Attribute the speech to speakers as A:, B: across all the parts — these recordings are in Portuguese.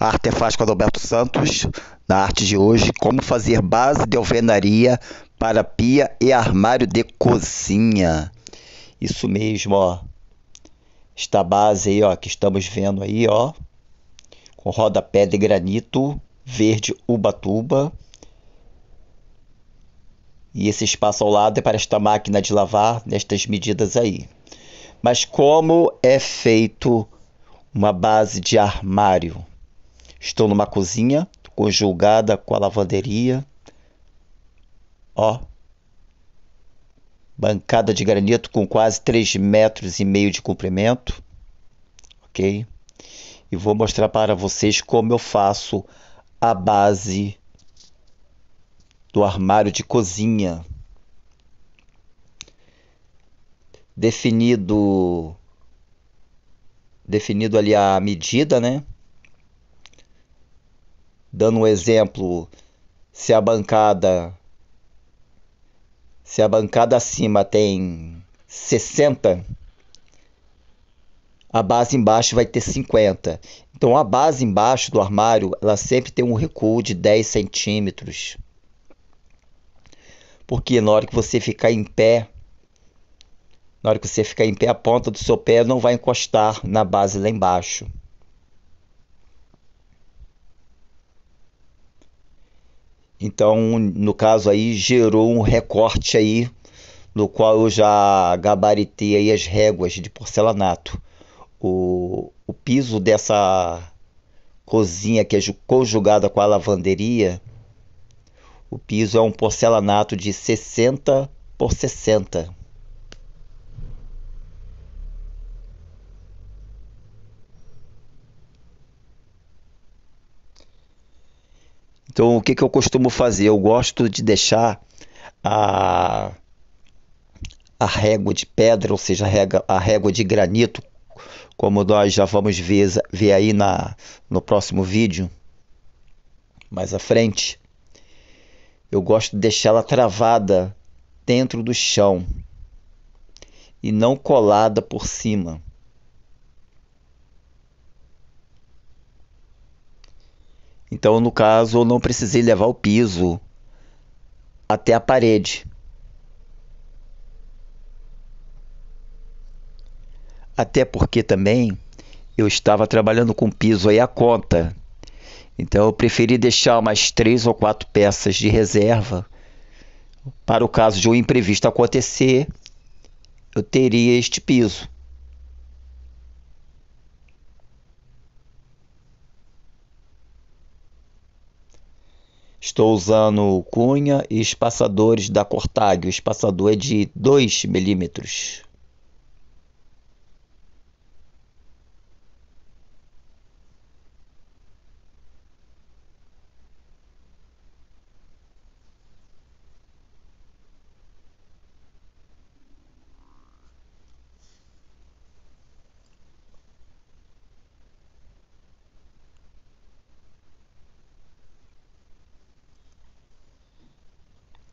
A: Artefatos com Adalberto Santos, na arte de hoje, como fazer base de alvenaria para pia e armário de cozinha. Isso mesmo, ó. Esta base aí, ó, que estamos vendo aí, ó, com rodapé de granito verde ubatuba. E esse espaço ao lado é para esta máquina de lavar nestas medidas aí. Mas como é feito uma base de armário? Estou numa cozinha conjugada com a lavanderia. Ó. Bancada de granito com quase 3 metros e meio de comprimento. Ok? E vou mostrar para vocês como eu faço a base do armário de cozinha. Definido definido ali a medida, né? dando um exemplo, se a bancada se a bancada acima tem 60, a base embaixo vai ter 50. Então a base embaixo do armário, ela sempre tem um recuo de 10 centímetros. Porque na hora que você ficar em pé, na hora que você ficar em pé, a ponta do seu pé não vai encostar na base lá embaixo. Então, no caso aí, gerou um recorte aí, no qual eu já gabaritei aí as réguas de porcelanato. O, o piso dessa cozinha que é conjugada com a lavanderia, o piso é um porcelanato de 60 por 60. Então, o que, que eu costumo fazer? Eu gosto de deixar a, a régua de pedra, ou seja, a régua, a régua de granito, como nós já vamos ver, ver aí na, no próximo vídeo, mais à frente. Eu gosto de deixá-la travada dentro do chão e não colada por cima. Então, no caso, eu não precisei levar o piso até a parede. Até porque também eu estava trabalhando com piso aí a conta. Então eu preferi deixar umas três ou quatro peças de reserva para o caso de um imprevisto acontecer, eu teria este piso. Estou usando cunha e espaçadores da Cortag. O espaçador é de 2 milímetros.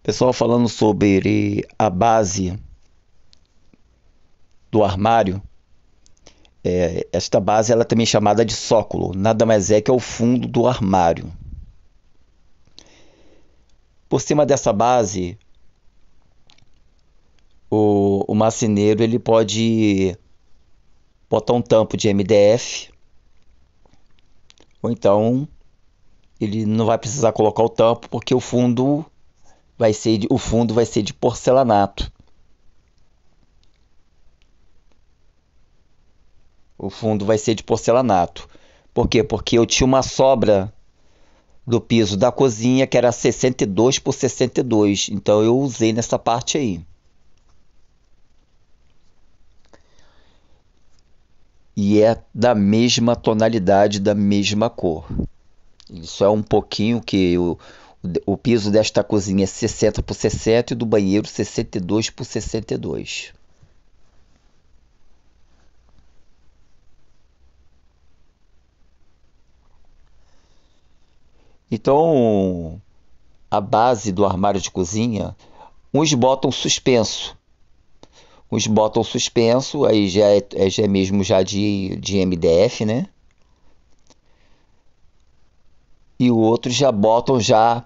A: Pessoal falando sobre a base do armário. É, esta base ela é também chamada de sóculo, nada mais é que é o fundo do armário. Por cima dessa base, o, o marceneiro ele pode botar um tampo de MDF, ou então ele não vai precisar colocar o tampo porque o fundo vai ser de, o fundo vai ser de porcelanato. O fundo vai ser de porcelanato. Por quê? Porque eu tinha uma sobra do piso da cozinha que era 62 por 62, então eu usei nessa parte aí. E é da mesma tonalidade, da mesma cor. Isso é um pouquinho que eu o piso desta cozinha é 60 por 60 e do banheiro 62 por 62. Então, a base do armário de cozinha, uns botam suspenso. Uns botam suspenso, aí já é, é já é mesmo já de, de MDF, né? E outros já botam já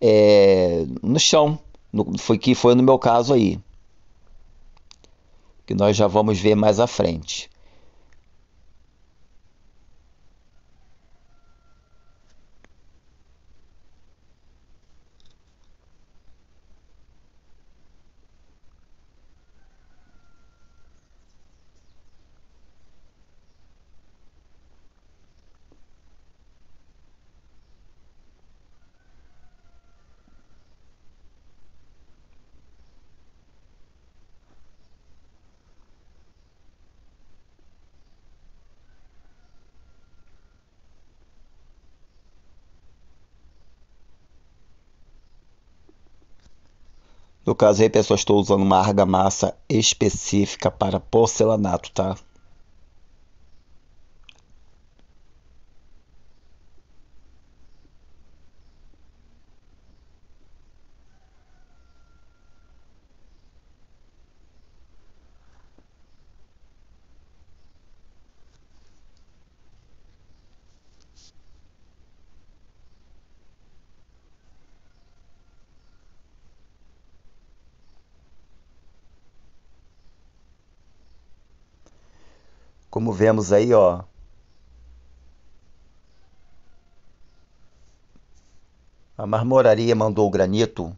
A: é, no chão. No, foi que foi no meu caso aí. Que nós já vamos ver mais à frente. No caso aí, pessoal, estou usando uma argamassa específica para porcelanato, tá? Como vemos aí, ó. A marmoraria mandou o granito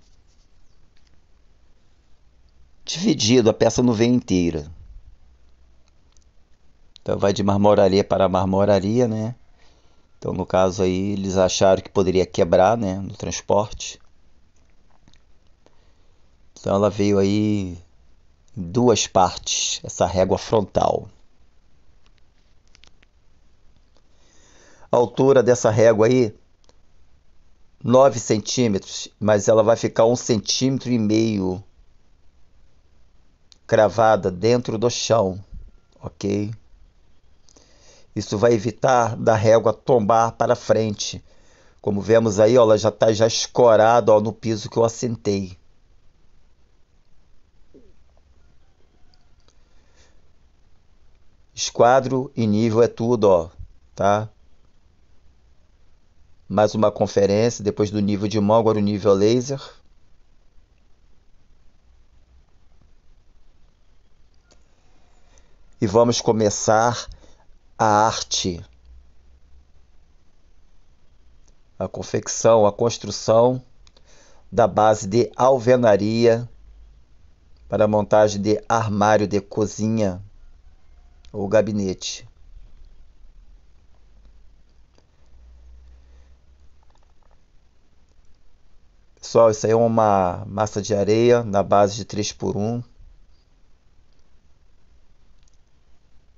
A: dividido, a peça não vem inteira. Então vai de marmoraria para marmoraria, né? Então no caso aí eles acharam que poderia quebrar, né, no transporte. Então ela veio aí em duas partes, essa régua frontal. a altura dessa régua aí 9 centímetros, mas ela vai ficar um centímetro e meio cravada dentro do chão, ok? Isso vai evitar da régua tombar para frente. Como vemos aí, ó, ela já está já escorada ó, no piso que eu assentei. Esquadro e nível é tudo, ó, tá? mais uma conferência, depois do nível de mão, agora o nível laser. E vamos começar a arte, a confecção, a construção da base de alvenaria para montagem de armário de cozinha ou gabinete. Pessoal, isso aí é uma massa de areia na base de 3 por 1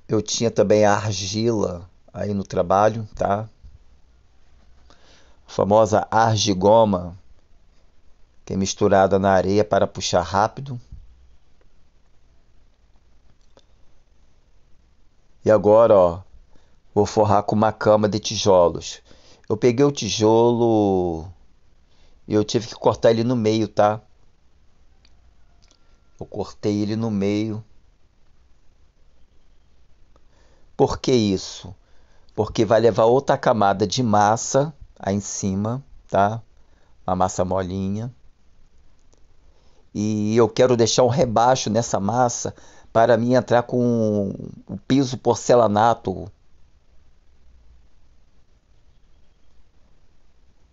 A: Eu tinha também a argila aí no trabalho, tá? A famosa argigoma, que é misturada na areia para puxar rápido. E agora, ó, vou forrar com uma cama de tijolos. Eu peguei o tijolo e eu tive que cortar ele no meio, tá? Eu cortei ele no meio. Por que isso? Porque vai levar outra camada de massa aí em cima, tá? Uma massa molinha. E eu quero deixar um rebaixo nessa massa para mim entrar com o piso porcelanato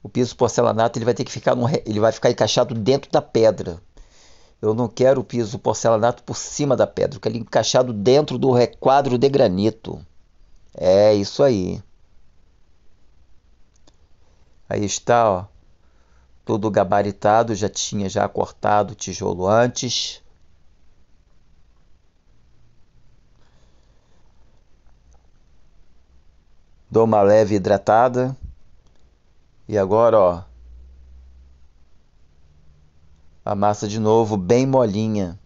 A: o piso porcelanato ele vai ter que ficar num, ele vai ficar encaixado dentro da pedra. Eu não quero o piso porcelanato por cima da pedra, eu quero ele encaixado dentro do requadro de granito. É isso aí. Aí está, ó, todo gabaritado, já tinha já cortado o tijolo antes. Dou uma leve hidratada. E agora, ó, a massa de novo bem molinha.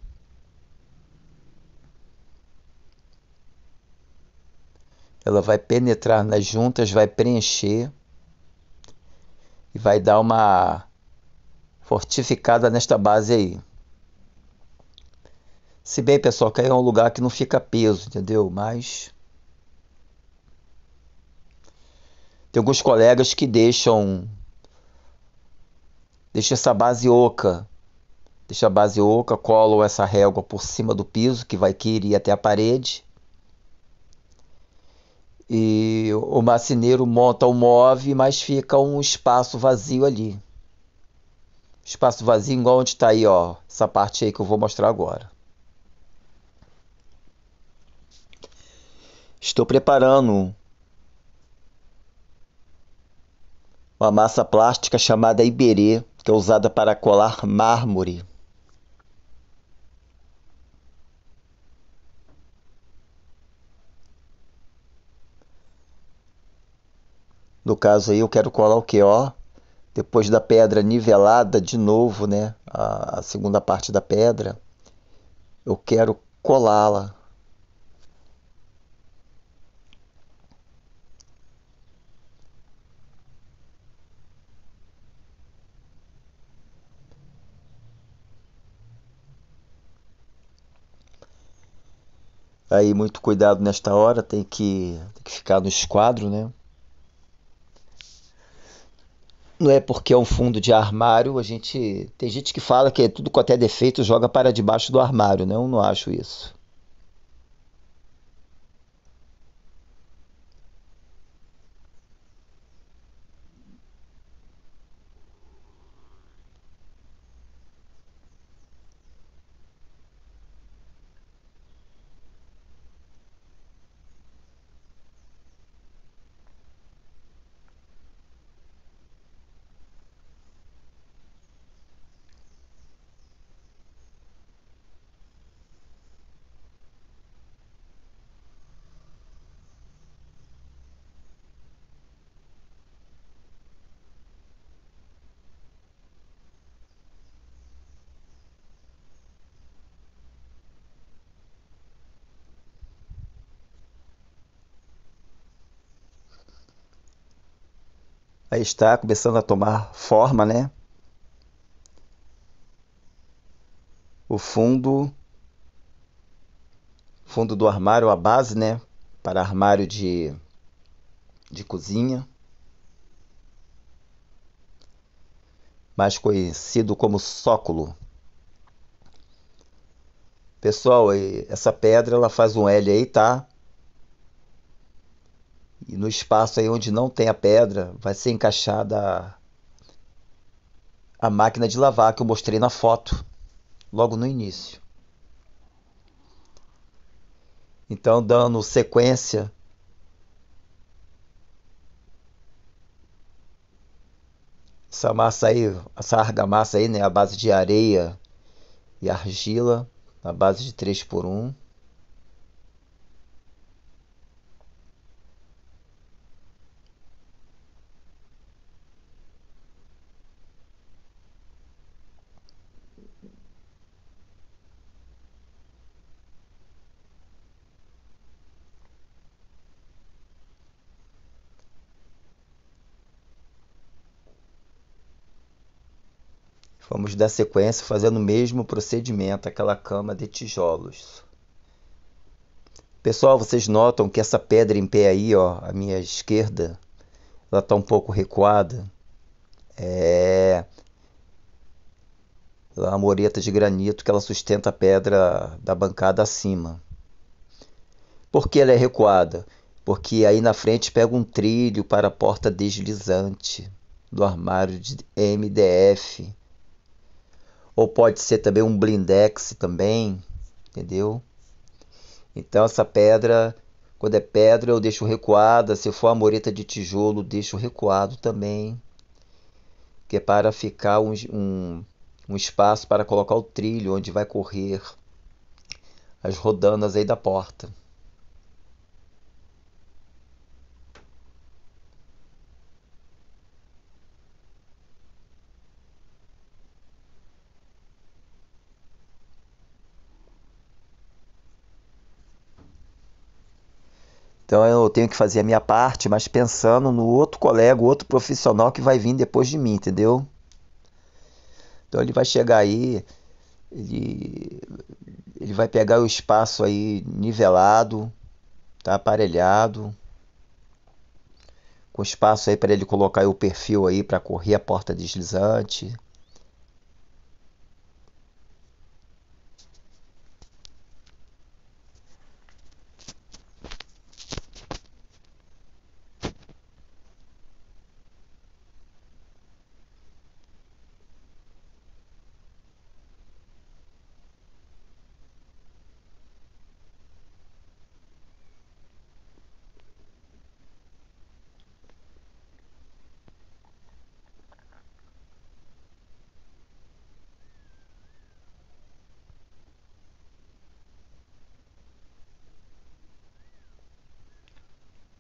A: Ela vai penetrar nas juntas, vai preencher e vai dar uma fortificada nesta base aí. Se bem, pessoal, que aí é um lugar que não fica peso, entendeu? Mas Tem alguns colegas que deixam deixa essa base oca. Deixa a base oca, colo essa régua por cima do piso que vai querer até a parede. E o macineiro monta o move, mas fica um espaço vazio ali. Espaço vazio igual onde está aí, ó, essa parte aí que eu vou mostrar agora. Estou preparando uma massa plástica chamada iberê, que é usada para colar mármore. No caso aí, eu quero colar o que, ó? Depois da pedra nivelada de novo, né? a segunda parte da pedra, eu quero colá-la. aí muito cuidado nesta hora, tem que, tem que ficar no esquadro, né? Não é porque é um fundo de armário, a gente. Tem gente que fala que é tudo com até defeito joga para debaixo do armário, né? Eu não acho isso. aí está começando a tomar forma, né? O fundo fundo do armário, a base, né, para armário de de cozinha. mais conhecido como sóculo. Pessoal, essa pedra ela faz um L aí, tá? E no espaço aí onde não tem a pedra, vai ser encaixada a, máquina de lavar que eu mostrei na foto logo no início. Então, dando sequência essa massa aí, essa argamassa aí, né, a base de areia e argila, na base de 3 por 1. Vamos dar sequência fazendo o mesmo procedimento, aquela cama de tijolos. Pessoal, vocês notam que essa pedra em pé aí, ó, à minha esquerda, ela está um pouco recuada. É, é a moreta de granito que ela sustenta a pedra da bancada acima. Por que ela é recuada? Porque aí na frente pega um trilho para a porta deslizante do armário de MDF ou pode ser também um blindex também, entendeu? Então essa pedra, quando é pedra eu deixo recuada, se for a moreta de tijolo deixo recuado também, que é para ficar um, um, um espaço para colocar o trilho onde vai correr as rodanas aí da porta. Então eu tenho que fazer a minha parte, mas pensando no outro colega, outro profissional que vai vir depois de mim, entendeu? Então ele vai chegar aí, ele, ele vai pegar o espaço aí nivelado, tá aparelhado, com espaço aí para ele colocar o perfil aí para correr a porta deslizante.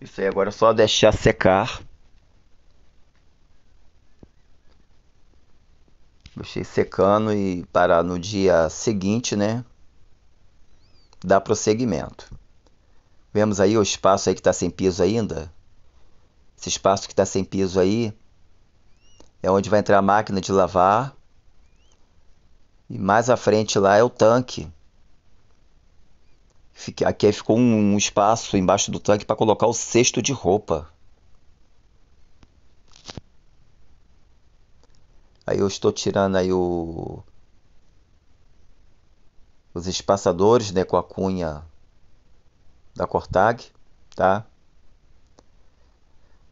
A: Isso aí agora é só deixar secar. Deixei secando e parar no dia seguinte, né? Dá prosseguimento. Vemos aí o espaço aí que está sem piso ainda. Esse espaço que está sem piso aí é onde vai entrar a máquina de lavar. E mais à frente lá é o tanque. Aqui ficou um espaço embaixo do tanque para colocar o cesto de roupa. Aí eu estou tirando aí o os espaçadores, né, com a cunha da Cortag, tá?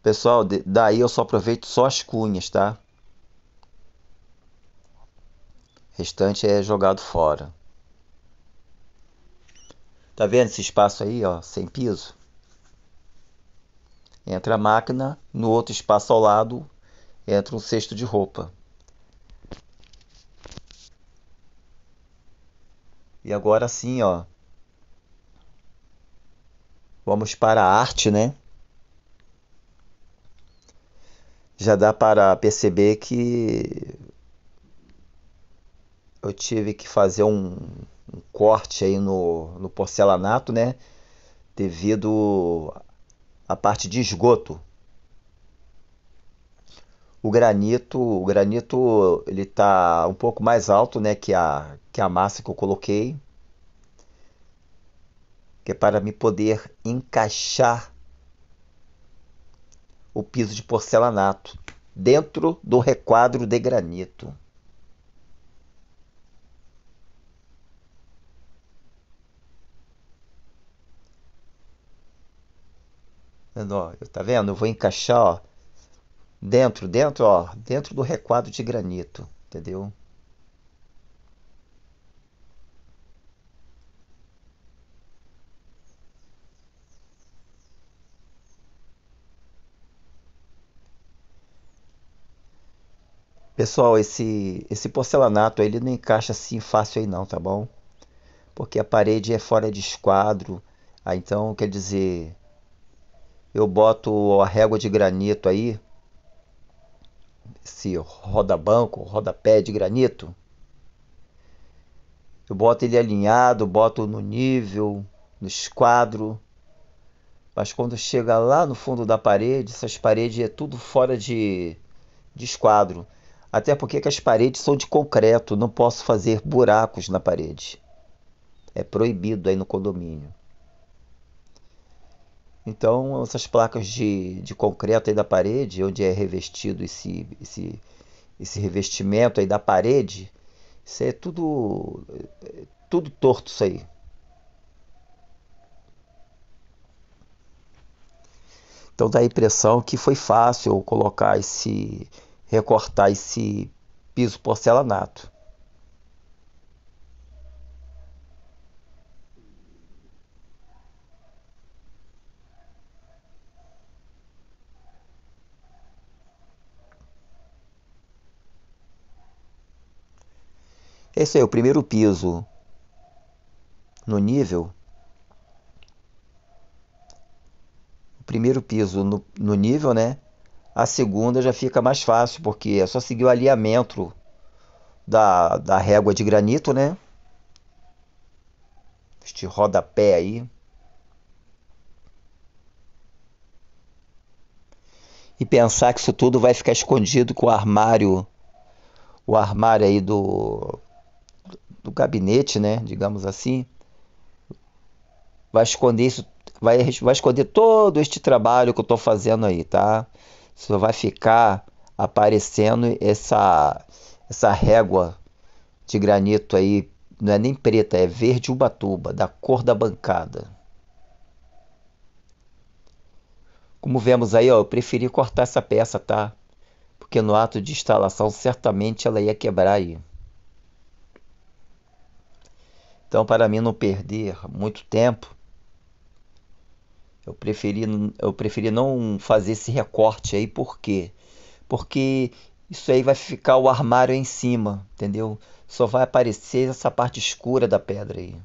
A: Pessoal, daí eu só aproveito só as cunhas, tá? O restante é jogado fora. Tá vendo esse espaço aí, ó, sem piso? Entra a máquina, no outro espaço ao lado entra um cesto de roupa. E agora sim, ó. Vamos para a arte, né? Já dá para perceber que eu tive que fazer um um corte aí no, no porcelanato, né? Devido à parte de esgoto. O granito, o granito ele tá um pouco mais alto, né, que a que a massa que eu coloquei, que é para me poder encaixar o piso de porcelanato dentro do requadro de granito. Vendo, ó, tá vendo? Eu vou encaixar, ó, dentro, dentro, ó, dentro do requadro de granito, entendeu? Pessoal, esse, esse porcelanato ele não encaixa assim fácil aí não, tá bom? Porque a parede é fora de esquadro, ah, então quer dizer eu boto a régua de granito aí, esse roda-banco, rodapé de granito. Eu boto ele alinhado, boto no nível, no esquadro. Mas quando chega lá no fundo da parede, essas paredes é tudo fora de, de esquadro. Até porque as paredes são de concreto, não posso fazer buracos na parede. É proibido aí no condomínio. Então, essas placas de, de concreto aí da parede, onde é revestido esse, esse, esse revestimento aí da parede, isso é tudo, tudo torto isso aí. Então dá a impressão que foi fácil colocar esse, recortar esse piso porcelanato. Esse é o primeiro piso no nível. O primeiro piso no, no nível, né? A segunda já fica mais fácil, porque é só seguir o alinhamento da, da régua de granito, né? Este rodapé aí. E pensar que isso tudo vai ficar escondido com o armário, o armário aí do do gabinete, né, digamos assim, vai esconder isso, vai, vai esconder todo este trabalho que eu estou fazendo aí, tá? Só vai ficar aparecendo essa essa régua de granito aí, não é nem preta, é verde ubatuba, da cor da bancada. Como vemos aí, ó, eu preferi cortar essa peça, tá? Porque no ato de instalação certamente ela ia quebrar aí. Então, para mim não perder muito tempo, eu preferi, eu preferi não fazer esse recorte aí, por quê? Porque isso aí vai ficar o armário em cima, entendeu? Só vai aparecer essa parte escura da pedra aí.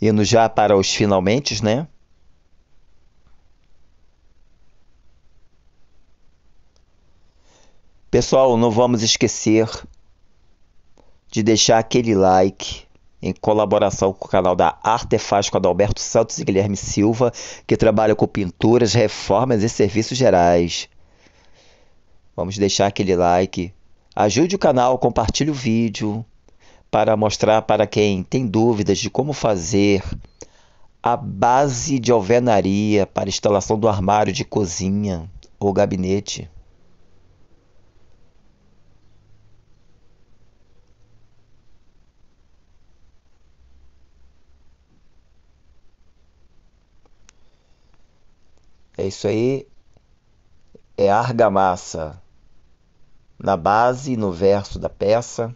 A: indo já para os finalmente, né? Pessoal, não vamos esquecer de deixar aquele like em colaboração com o canal da Artefaz com Adalberto Santos e Guilherme Silva, que trabalha com pinturas, reformas e serviços gerais. Vamos deixar aquele like. Ajude o canal, compartilhe o vídeo para mostrar para quem tem dúvidas de como fazer a base de alvenaria para instalação do armário de cozinha ou gabinete. É isso aí. É argamassa na base, no verso da peça.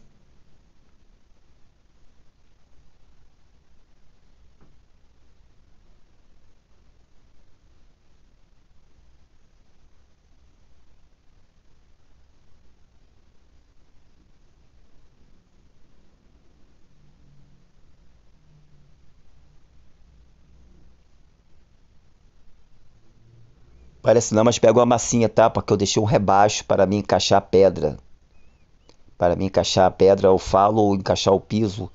A: Parece não, mas pego uma massinha, tá? Porque eu deixei um rebaixo para me encaixar a pedra. Para me encaixar a pedra, eu falo ou encaixar o piso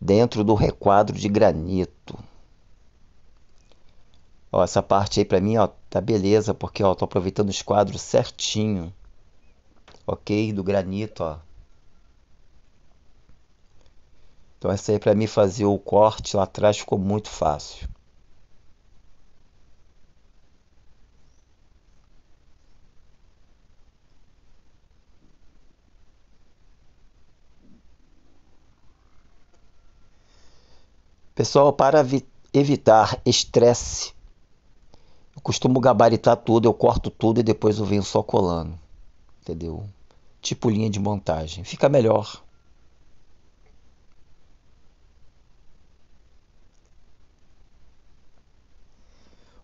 A: dentro do requadro de granito. Ó, essa parte aí para mim, ó, tá beleza, porque ó, tô aproveitando os quadros certinho. OK, do granito, ó. Então essa aí para mim fazer o corte lá atrás ficou muito fácil. Pessoal, para evitar estresse, eu costumo gabaritar tudo, eu corto tudo e depois eu venho só colando. Entendeu? Tipo linha de montagem. Fica melhor.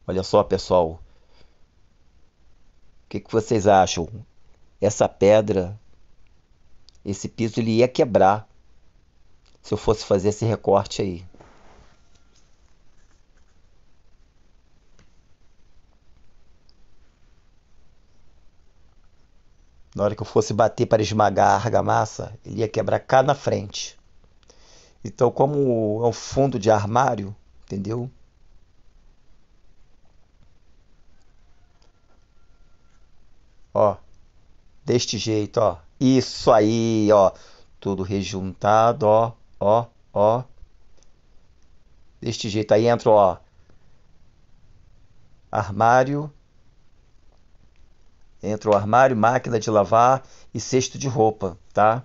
A: Olha só, pessoal. O que, que vocês acham? Essa pedra, esse piso, ele ia quebrar se eu fosse fazer esse recorte aí. Na hora que eu fosse bater para esmagar a argamassa, ele ia quebrar cá na frente. Então, como é um fundo de armário, entendeu? Ó, deste jeito, ó. Isso aí, ó. Tudo rejuntado, ó, ó, ó. Deste jeito aí entra, ó. Armário, entre o armário, máquina de lavar e cesto de roupa, tá?